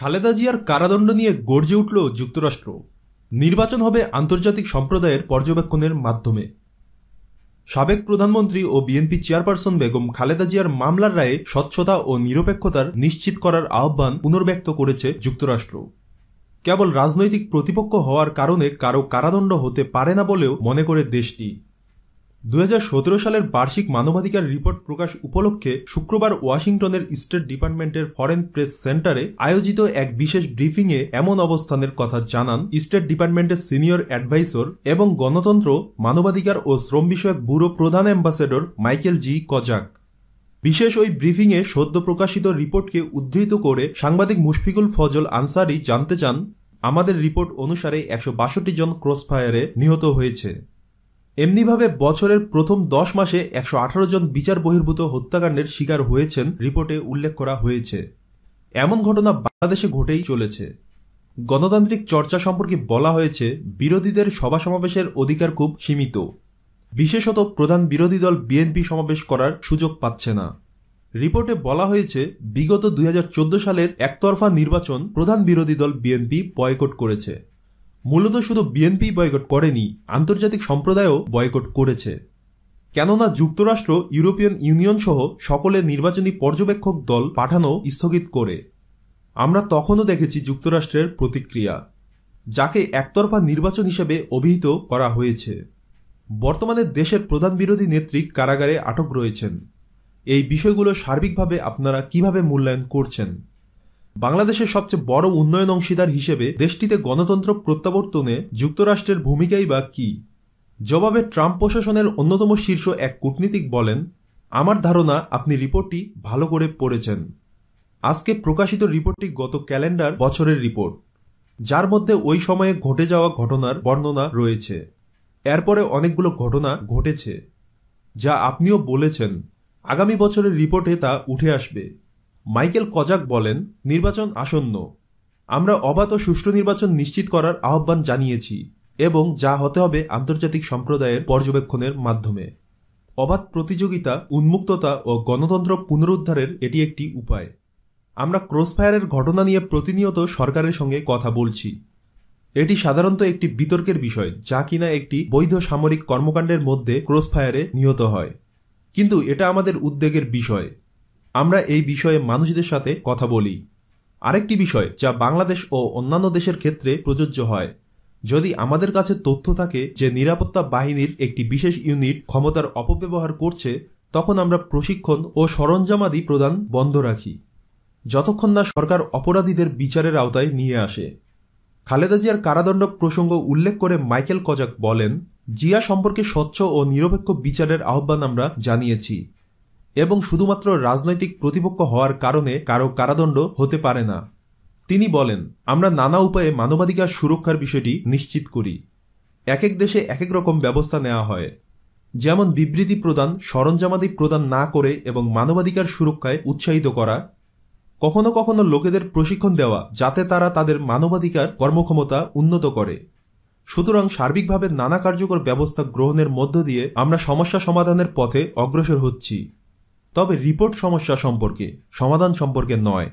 খালেদা জিয়ার কারাদণ্ড নিয়ে গর্জে উঠল যুক্তরাষ্ট্র নির্বাচন হবে আন্তর্জাতিক সম্প্রদায়ের পর্যবেক্ষণের মাধ্যমে সাবেক প্রধানমন্ত্রী ও বিএনপি চেয়ারপারসন বেগম খালেদা জিয়ার মামলার রায়ে স্বচ্ছতা ও নিরপেক্ষতার নিশ্চিত করার আহ্বান পুনর্ব্যক্ত করেছে যুক্তরাষ্ট্র কেবল রাজনৈতিক প্রতিপক্ষ হওয়ার কারণে কারো কারাদণ্ড হতে পারে না বলেও মনে করে দেশটি দু সালের বার্ষিক মানবাধিকার রিপোর্ট প্রকাশ উপলক্ষে শুক্রবার ওয়াশিংটনের স্টেট ডিপার্টমেন্টের ফরেন প্রেস সেন্টারে আয়োজিত এক বিশেষ ব্রিফিংয়ে এমন অবস্থানের কথা জানান স্টেট ডিপার্টমেন্টের সিনিয়র অ্যাডভাইসর এবং গণতন্ত্র মানবাধিকার ও শ্রম বিষয়ক ব্যুরো প্রধান অ্যাম্বাসেডর মাইকেল জি কজাক বিশেষ ওই ব্রিফিংয়ে সদ্য প্রকাশিত রিপোর্টকে উদ্ধৃত করে সাংবাদিক মুশফিকুল ফজল আনসারি জানতে চান আমাদের রিপোর্ট অনুসারে একশো জন ক্রসফায়ারে নিহত হয়েছে এমনিভাবে বছরের প্রথম দশ মাসে একশো জন বিচার বহির্ভূত হত্যাকাণ্ডের শিকার হয়েছেন রিপোর্টে উল্লেখ করা হয়েছে এমন ঘটনা বাংলাদেশে ঘটেই চলেছে গণতান্ত্রিক চর্চা সম্পর্কে বলা হয়েছে বিরোধীদের সভা সমাবেশের অধিকার খুব সীমিত বিশেষত প্রধান বিরোধী দল বিএনপি সমাবেশ করার সুযোগ পাচ্ছে না রিপোর্টে বলা হয়েছে বিগত দুই সালের একতরফা নির্বাচন প্রধান বিরোধী দল বিএনপি বয়কট করেছে মূলত শুধু বিএনপি বয়কট করেনি আন্তর্জাতিক সম্প্রদায়ও বয়কট করেছে কেননা যুক্তরাষ্ট্র ইউরোপিয়ান ইউনিয়ন সহ সকলের নির্বাচনী পর্যবেক্ষক দল পাঠানো স্থগিত করে আমরা তখনও দেখেছি যুক্তরাষ্ট্রের প্রতিক্রিয়া যাকে একতরফা নির্বাচন হিসেবে অভিহিত করা হয়েছে বর্তমানে দেশের প্রধান বিরোধী নেত্রী কারাগারে আটক রয়েছেন এই বিষয়গুলো সার্বিকভাবে আপনারা কিভাবে মূল্যায়ন করছেন বাংলাদেশের সবচেয়ে বড় উন্নয়ন অংশীদার হিসেবে দেশটিতে গণতন্ত্র প্রত্যাবর্তনে যুক্তরাষ্ট্রের ভূমিকাই বা কী জবাবে ট্রাম্প প্রশাসনের অন্যতম শীর্ষ এক কূটনীতিক বলেন আমার ধারণা আপনি রিপোর্টটি ভালো করে পড়েছেন আজকে প্রকাশিত রিপোর্টটি গত ক্যালেন্ডার বছরের রিপোর্ট যার মধ্যে ওই সময়ে ঘটে যাওয়া ঘটনার বর্ণনা রয়েছে এরপরে অনেকগুলো ঘটনা ঘটেছে যা আপনিও বলেছেন আগামী বছরের রিপোর্টে তা উঠে আসবে মাইকেল কজাক বলেন নির্বাচন আসন্ন আমরা অবাধ ও সুষ্ঠু নির্বাচন নিশ্চিত করার আহ্বান জানিয়েছি এবং যা হতে হবে আন্তর্জাতিক সম্প্রদায়ের পর্যবেক্ষণের মাধ্যমে অবাধ প্রতিযোগিতা উন্মুক্ততা ও গণতন্ত্র পুনরুদ্ধারের এটি একটি উপায় আমরা ক্রসফায়ারের ঘটনা নিয়ে প্রতিনিয়ত সরকারের সঙ্গে কথা বলছি এটি সাধারণত একটি বিতর্কের বিষয় যা কিনা একটি বৈধ সামরিক কর্মকাণ্ডের মধ্যে ক্রসফায়ারে নিহত হয় কিন্তু এটা আমাদের উদ্বেগের বিষয় আমরা এই বিষয়ে মানুষদের সাথে কথা বলি আরেকটি বিষয় যা বাংলাদেশ ও অন্যান্য দেশের ক্ষেত্রে প্রযোজ্য হয় যদি আমাদের কাছে তথ্য থাকে যে নিরাপত্তা বাহিনীর একটি বিশেষ ইউনিট ক্ষমতার অপব্যবহার করছে তখন আমরা প্রশিক্ষণ ও সরঞ্জামাদি প্রদান বন্ধ রাখি যতক্ষণ না সরকার অপরাধীদের বিচারের আওতায় নিয়ে আসে খালেদা জিয়ার কারাদণ্ড প্রসঙ্গ উল্লেখ করে মাইকেল কজাক বলেন জিয়া সম্পর্কে স্বচ্ছ ও নিরপেক্ষ বিচারের আহ্বান আমরা জানিয়েছি এবং শুধুমাত্র রাজনৈতিক প্রতিপক্ষ হওয়ার কারণে কারো কারাদণ্ড হতে পারে না তিনি বলেন আমরা নানা উপায়ে মানবাধিকার সুরক্ষার বিষয়টি নিশ্চিত করি এক এক দেশে এক এক রকম ব্যবস্থা নেওয়া হয় যেমন বিবৃতি প্রদান সরঞ্জামাদি প্রদান না করে এবং মানবাধিকার সুরক্ষায় উৎসাহিত করা কখনো কখনো লোকেদের প্রশিক্ষণ দেওয়া যাতে তারা তাদের মানবাধিকার কর্মক্ষমতা উন্নত করে সুতরাং সার্বিকভাবে নানা কার্যকর ব্যবস্থা গ্রহণের মধ্য দিয়ে আমরা সমস্যা সমাধানের পথে অগ্রসর হচ্ছি তবে রিপোর্ট সমস্যা সম্পর্কে সমাধান সম্পর্কে নয়